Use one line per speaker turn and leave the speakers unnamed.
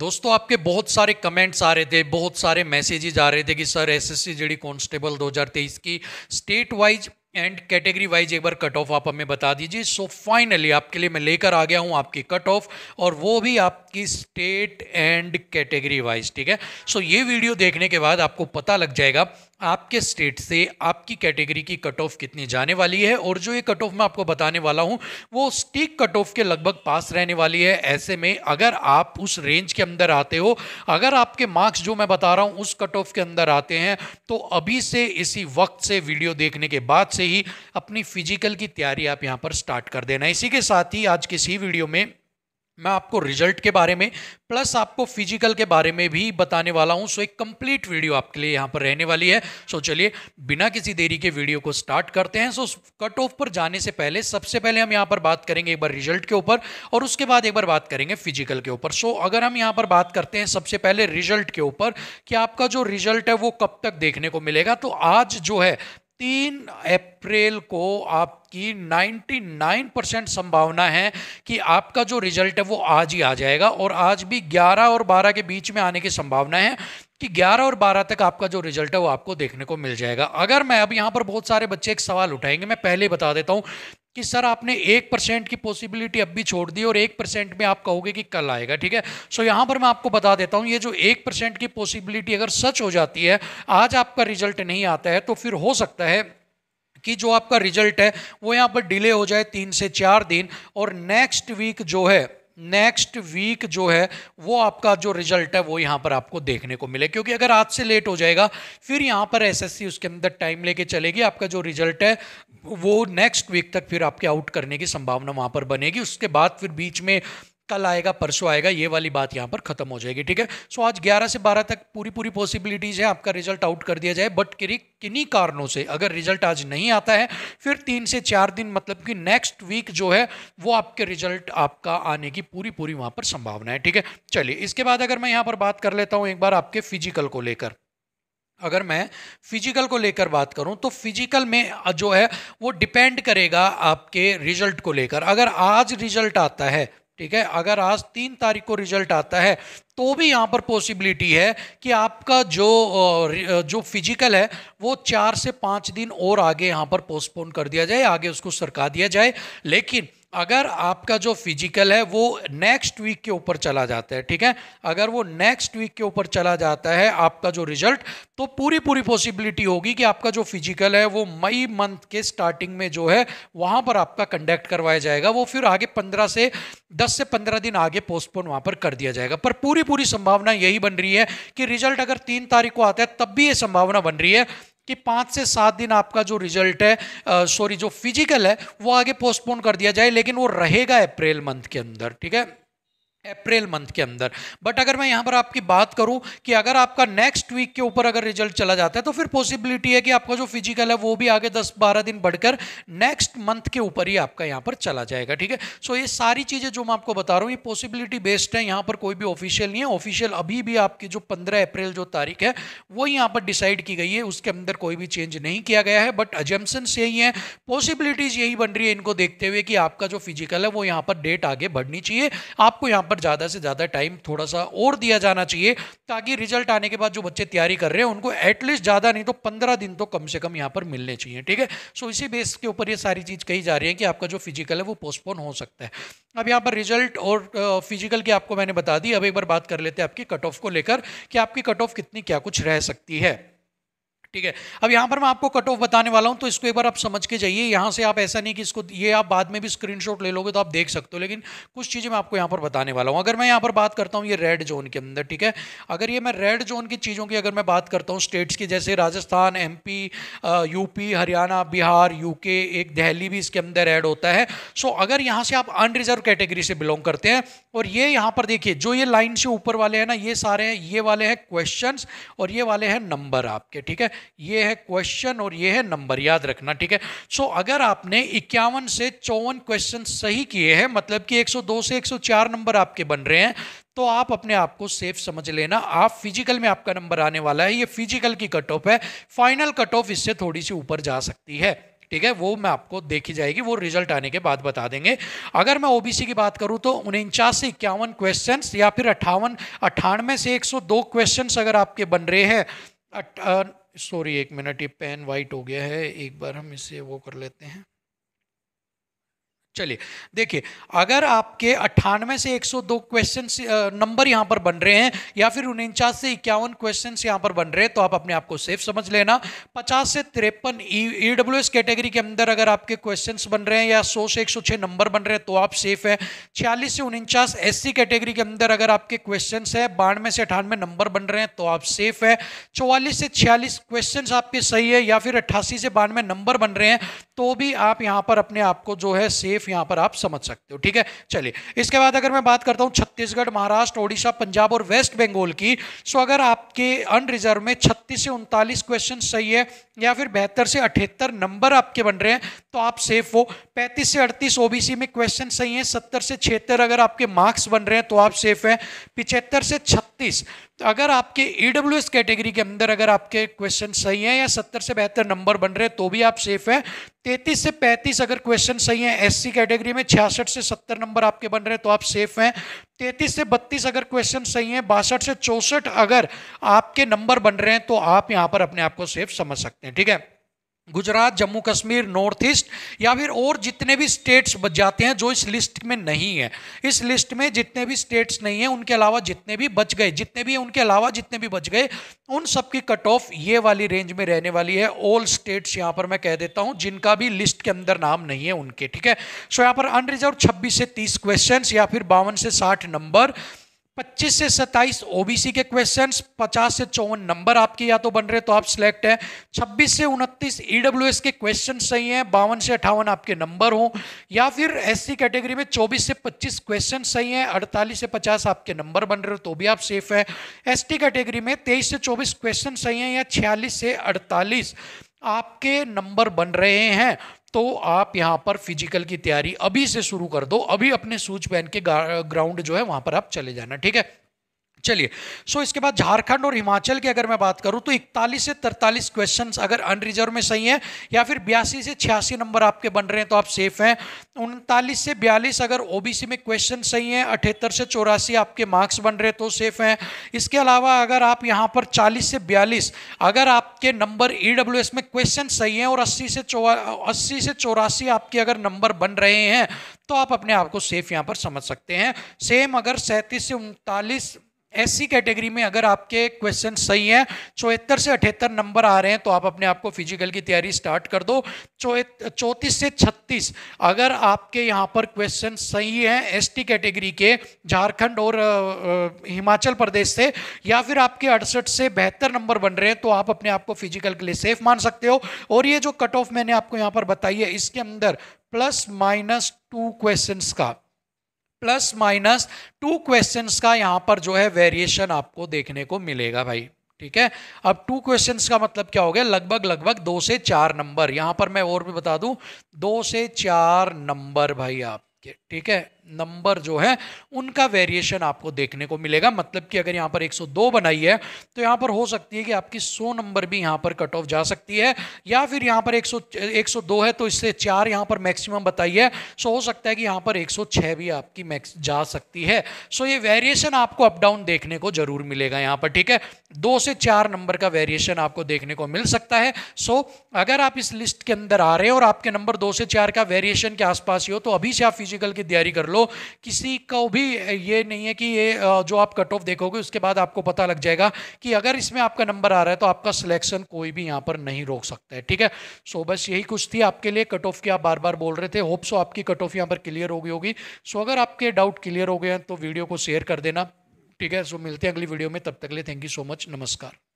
दोस्तों आपके बहुत सारे कमेंट्स आ रहे थे बहुत सारे मैसेजेज आ रहे थे कि सर एसएससी जेडी कांस्टेबल 2023 की state wise and category wise एक बार कट ऑफ आप हमें बता दीजिए सो फाइनली आपके लिए मैं लेकर आ गया हूँ आपकी कट ऑफ और वो भी आपकी स्टेट एंड कैटेगरी वाइज ठीक है सो so, ये वीडियो देखने के बाद आपको पता लग जाएगा आपके स्टेट से आपकी कैटेगरी की कट ऑफ कितनी जाने वाली है और जो ये कट ऑफ मैं आपको बताने वाला हूँ वो स्टीक कट ऑफ के लगभग पास रहने वाली है ऐसे में अगर आप उस रेंज के अंदर आते हो अगर आपके मार्क्स जो मैं बता रहा हूँ उस कट ऑफ के अंदर आते हैं तो अभी से इसी वक्त से वीडियो देखने के बाद से ही अपनी फिजिकल की तैयारी आप यहाँ पर स्टार्ट कर देना इसी के साथ ही आज किसी वीडियो में मैं आपको रिजल्ट के बारे में प्लस आपको फिजिकल के बारे में भी बताने वाला हूं सो एक कंप्लीट वीडियो आपके लिए यहां पर रहने वाली है सो चलिए बिना किसी देरी के वीडियो को स्टार्ट करते हैं सो कट ऑफ पर जाने से पहले सबसे पहले हम यहां पर बात करेंगे एक बार रिजल्ट के ऊपर और उसके बाद एक बार बात करेंगे फिजिकल के ऊपर सो अगर हम यहाँ पर बात करते हैं सबसे पहले रिजल्ट के ऊपर कि आपका जो रिजल्ट है वो कब तक देखने को मिलेगा तो आज जो है तीन अप्रैल को आपकी 99 परसेंट संभावना है कि आपका जो रिजल्ट है वो आज ही आ जाएगा और आज भी 11 और 12 के बीच में आने की संभावना है कि 11 और 12 तक आपका जो रिजल्ट है वो आपको देखने को मिल जाएगा अगर मैं अब यहाँ पर बहुत सारे बच्चे एक सवाल उठाएंगे मैं पहले बता देता हूँ कि सर आपने एक परसेंट की पॉसिबिलिटी अब भी छोड़ दी और एक परसेंट में आप कहोगे कि कल आएगा ठीक है सो so, पर मैं आपको बता देता हूं ये जो एक परसेंट की पॉसिबिलिटी अगर सच हो जाती है आज आपका रिजल्ट नहीं आता है तो फिर हो सकता है कि जो आपका रिजल्ट है वो यहाँ पर डिले हो जाए तीन से चार दिन और नेक्स्ट वीक जो है नेक्स्ट वीक जो है वो आपका जो रिजल्ट है वो यहाँ पर आपको देखने को मिले क्योंकि अगर आज से लेट हो जाएगा फिर यहाँ पर एसएससी उसके अंदर टाइम लेके चलेगी आपका जो रिजल्ट है वो नेक्स्ट वीक तक फिर आपके आउट करने की संभावना वहाँ पर बनेगी उसके बाद फिर बीच में कल आएगा परसों आएगा ये वाली बात यहाँ पर खत्म हो जाएगी ठीक है सो आज 11 से 12 तक पूरी पूरी पॉसिबिलिटीज है आपका रिजल्ट आउट कर दिया जाए बट किन्हीं कारणों से अगर रिजल्ट आज नहीं आता है फिर तीन से चार दिन मतलब कि नेक्स्ट वीक जो है वो आपके रिजल्ट आपका आने की पूरी पूरी वहाँ पर संभावना है ठीक है चलिए इसके बाद अगर मैं यहाँ पर बात कर लेता हूँ एक बार आपके फिजिकल को लेकर अगर मैं फिजिकल को लेकर बात करूं तो फिजिकल में जो है वो डिपेंड करेगा आपके रिजल्ट को लेकर अगर आज रिजल्ट आता है ठीक है अगर आज तीन तारीख को रिजल्ट आता है तो भी यहाँ पर पॉसिबिलिटी है कि आपका जो जो फिजिकल है वो चार से पाँच दिन और आगे यहाँ पर पोस्टपोन कर दिया जाए आगे उसको सरका दिया जाए लेकिन अगर आपका जो फिजिकल है वो नेक्स्ट वीक के ऊपर चला जाता है ठीक है अगर वो नेक्स्ट वीक के ऊपर चला जाता है आपका जो रिजल्ट तो पूरी पूरी पॉसिबिलिटी होगी कि आपका जो फिजिकल है वो मई मंथ के स्टार्टिंग में जो है वहाँ पर आपका कंडक्ट करवाया जाएगा वो फिर आगे पंद्रह से दस से पंद्रह दिन आगे पोस्टपोन वहाँ पर कर दिया जाएगा पर पूरी पूरी संभावना यही बन रही है कि रिजल्ट अगर तीन तारीख को आता है तब भी ये संभावना बन रही है कि पाँच से सात दिन आपका जो रिजल्ट है सॉरी जो फिजिकल है वो आगे पोस्टपोन कर दिया जाए लेकिन वो रहेगा अप्रैल मंथ के अंदर ठीक है अप्रैल मंथ के अंदर बट अगर मैं यहाँ पर आपकी बात करूँ कि अगर आपका नेक्स्ट वीक के ऊपर अगर रिजल्ट चला जाता है तो फिर पॉसिबिलिटी है कि आपका जो फिजिकल है वो भी आगे 10-12 दिन बढ़कर नेक्स्ट मंथ के ऊपर ही आपका यहाँ पर चला जाएगा ठीक है सो ये सारी चीज़ें जो मैं आपको बता रहा हूँ ये पॉसिबिलिटी बेस्ड है यहाँ पर कोई भी ऑफिशियल नहीं है ऑफिशियल अभी भी आपकी जो पंद्रह अप्रैल जो तारीख है वो यहाँ पर डिसाइड की गई है उसके अंदर कोई भी चेंज नहीं किया गया है बट अजम्पन्स यही है पॉसिबिलिटीज़ यही बन रही है इनको देखते हुए कि आपका जो फिजिकल है वो यहाँ पर डेट आगे बढ़नी चाहिए आपको यहाँ पर ज़्यादा से ज़्यादा टाइम थोड़ा सा और दिया जाना चाहिए ताकि रिजल्ट आने के बाद जो बच्चे तैयारी कर रहे हैं उनको एटलीस्ट ज़्यादा नहीं तो पंद्रह दिन तो कम से कम यहाँ पर मिलने चाहिए ठीक है सो इसी बेस के ऊपर ये सारी चीज़ कही जा रही है कि आपका जो फिजिकल है वो पोस्टपोन हो सकता है अब यहाँ पर रिजल्ट और फिजिकल की आपको मैंने बता दी अब एक बार बात कर लेते हैं आपकी कट ऑफ को लेकर कि आपकी कट ऑफ कितनी क्या कुछ रह सकती है ठीक है अब यहाँ पर मैं आपको कट ऑफ बताने वाला हूँ तो इसको एक बार आप समझ के जाइए यहाँ से आप ऐसा नहीं कि इसको ये आप बाद में भी स्क्रीनशॉट ले लोगे तो आप देख सकते हो लेकिन कुछ चीज़ें मैं आपको यहाँ पर बताने वाला हूँ अगर मैं यहाँ पर बात करता हूँ ये रेड जोन के अंदर ठीक है अगर ये मैं रेड जोन की चीज़ों की अगर मैं बात करता हूँ स्टेट्स की जैसे Rajasthan M UP Haryana Bihar UK एक दहली भी इसके अंदर एड होता है सो अगर यहाँ से आप अनरिजर्व कैटेगरी से बिलोंग करते हैं और ये यहाँ पर देखिए जो ये लाइन से ऊपर वाले हैं ना ये सारे हैं ये वाले हैं क्वेश्चन और ये वाले हैं नंबर आपके ठीक है ये है क्वेश्चन और ये है नंबर याद रखना ठीक है सो so, अगर आपने इक्यावन से चौवन क्वेश्चन सही किए हैं मतलब कि 102 से 104 नंबर आपके बन रहे हैं तो आप अपने आप को सेफ समझ लेना आप फिजिकल में आपका नंबर आने वाला है ये फिजिकल की कट ऑफ है फाइनल कट ऑफ इससे थोड़ी सी ऊपर जा सकती है ठीक है वो मैं आपको देखी जाएगी वो रिजल्ट आने के बाद बता देंगे अगर मैं ओबीसी की बात करूं तो उनचास से इक्यावन क्वेश्चन या फिर अट्ठावन अट्ठानवे से 102 क्वेश्चन अगर आपके बन रहे हैं सॉरी एक मिनट ये पेन वाइट हो गया है एक बार हम इसे वो कर लेते हैं चलिए देखिए अगर आपके अट्ठानवे से 102 क्वेश्चन नंबर यहाँ पर बन रहे हैं या फिर उनचास से इक्यावन क्वेश्चन यहाँ पर बन रहे हैं तो आप अपने आप को सेफ समझ लेना पचास से तिरपन ई डब्ल्यू एस कैटेगरी के अंदर अगर आपके क्वेश्चन बन रहे हैं या सौ से एक नंबर बन रहे हैं तो आप सेफ हैं छियालीस से उनचास एस कैटेगरी के अंदर अगर आपके क्वेश्चन है बानवे से अठानवे नंबर बन रहे हैं तो आप सेफ है चौवालीस से छियालीस क्वेश्चन आपके सही है या फिर अट्ठासी से बानवे नंबर बन रहे हैं तो भी आप यहां पर अपने आप को जो है सेफ यहां पर आप समझ सकते हो ठीक है चलिए इसके बाद अगर मैं बात करता हूं छत्तीसगढ़ महाराष्ट्र ओडिशा पंजाब और वेस्ट बंगाल की सो तो अगर आपके अनरिजर्व में छत्तीस से उनतालीस क्वेश्चन सही है या फिर बेहतर से अठहत्तर नंबर आपके बन रहे हैं तो आप सेफ हो पैंतीस से अड़तीस ओबीसी में क्वेश्चन सही है सत्तर से छिहत्तर अगर आपके मार्क्स बन रहे हैं तो आप सेफ हैं पिछहत्तर से छत्तीस तो अगर आपके ई कैटेगरी के अंदर अगर आपके क्वेश्चन सही हैं या सत्तर से बेहतर नंबर बन रहे हैं तो भी आप सेफ हैं तैतीस से पैंतीस अगर क्वेश्चन सही हैं एस कैटेगरी में छियासठ से सत्तर नंबर आपके बन रहे हैं तो आप सेफ हैं 33 से बत्तीस अगर क्वेश्चन सही हैं बासठ से चौसठ अगर आपके नंबर बन रहे हैं तो आप यहाँ पर अपने आप को सेफ समझ सकते हैं ठीक है गुजरात जम्मू कश्मीर नॉर्थ ईस्ट या फिर और जितने भी स्टेट्स बच जाते हैं जो इस लिस्ट में नहीं है इस लिस्ट में जितने भी स्टेट्स नहीं है उनके अलावा जितने भी बच गए जितने भी उनके अलावा जितने भी बच गए उन सब की कट ऑफ ये वाली रेंज में रहने वाली है ऑल स्टेट्स यहाँ पर मैं कह देता हूँ जिनका भी लिस्ट के अंदर नाम नहीं है उनके ठीक है सो यहाँ पर अनरिजर्व छब्बीस से तीस क्वेश्चन या फिर बावन से साठ नंबर 25 से 27 ओबीसी के क्वेश्चंस 50 से चौवन नंबर आपके या तो बन रहे तो आप सिलेक्ट हैं 26 से 29 ईडब्ल्यूएस e के क्वेश्चन सही हैं बावन से अठावन आपके नंबर हों या फिर एससी कैटेगरी में 24 से 25 क्वेश्चन सही हैं 48 से 50 आपके नंबर बन रहे हो तो भी आप सेफ हैं एसटी कैटेगरी में 23 से 24 क्वेश्चन सही हैं या छियालीस से अड़तालीस आपके नंबर बन रहे हैं तो आप यहाँ पर फिजिकल की तैयारी अभी से शुरू कर दो अभी अपने सूच पहन के ग्राउंड जो है वहाँ पर आप चले जाना ठीक है चलिए सो so, इसके बाद झारखंड और हिमाचल की अगर मैं बात करूं तो 41 से 43 क्वेश्चंस अगर अनरिजर्व में सही हैं या फिर बयासी से छियासी नंबर आपके बन रहे हैं तो आप सेफ हैं उनतालीस से बयालीस अगर ओबीसी में क्वेश्चन सही हैं अठहत्तर से चौरासी आपके मार्क्स बन रहे हैं तो सेफ हैं इसके अलावा अगर आप यहाँ पर चालीस से बयालीस अगर आपके नंबर ई में क्वेश्चन सही हैं और अस्सी से चौ अस्सी से चौरासी आपके अगर नंबर बन रहे हैं तो आप अपने आप को सेफ यहाँ पर समझ सकते हैं सेम अगर सैंतीस से उनतालीस ऐसी कैटेगरी में अगर आपके क्वेश्चन सही हैं चौहत्तर से अठहत्तर नंबर आ रहे हैं तो आप अपने आप को फिजिकल की तैयारी स्टार्ट कर दो चौंतीस से छत्तीस अगर आपके यहाँ पर क्वेश्चन सही हैं एसटी कैटेगरी के झारखंड और हिमाचल प्रदेश से या फिर आपके अड़सठ से बेहतर नंबर बन रहे हैं तो आप अपने आप को फिजिकल के लिए सेफ मान सकते हो और ये जो कट ऑफ मैंने आपको यहाँ पर बताई है इसके अंदर प्लस माइनस टू क्वेश्चन का प्लस माइनस टू क्वेश्चन का यहाँ पर जो है वेरिएशन आपको देखने को मिलेगा भाई ठीक है अब टू क्वेश्चन का मतलब क्या हो गया लगभग लगभग दो से चार नंबर यहाँ पर मैं और भी बता दूं दो से चार नंबर भाई आप ठीक है नंबर जो है उनका वेरिएशन आपको देखने को मिलेगा मतलब कि अगर यहाँ पर 102 बनाई है तो यहाँ पर हो सकती है कि आपकी 100 नंबर भी यहाँ पर कट ऑफ जा सकती है या फिर यहाँ पर 100 102 है तो इससे चार यहाँ पर मैक्सिमम बताई है सो हो सकता है कि यहाँ पर 106 भी आपकी मैक्स जा सकती है सो ये वेरिएशन आपको अप डाउन देखने को जरूर मिलेगा यहाँ पर ठीक है दो से चार नंबर का वेरिएशन आपको देखने को मिल सकता है सो अगर आप इस लिस्ट के अंदर आ रहे हैं और आपके नंबर दो से चार का वेरिएशन के आसपास ही हो तो अभी से आप फिजिकल की तैयारी कर लो किसी को भी ये नहीं है कि ये जो आप कट ऑफ देखोगे उसके बाद आपको पता लग जाएगा कि अगर इसमें आपका नंबर आ रहा है तो आपका सिलेक्शन कोई भी यहाँ पर नहीं रोक सकता है ठीक है सो so, बस यही कुछ थी आपके लिए कट ऑफ की आप बार बार बोल रहे थे होप सो आपकी कट ऑफ यहाँ पर क्लियर हो गई होगी सो अगर आपके डाउट क्लियर हो गए हैं तो वीडियो को शेयर कर देना ठीक है सो मिलते हैं अगली वीडियो में तब तक ले थैंक यू सो मच नमस्कार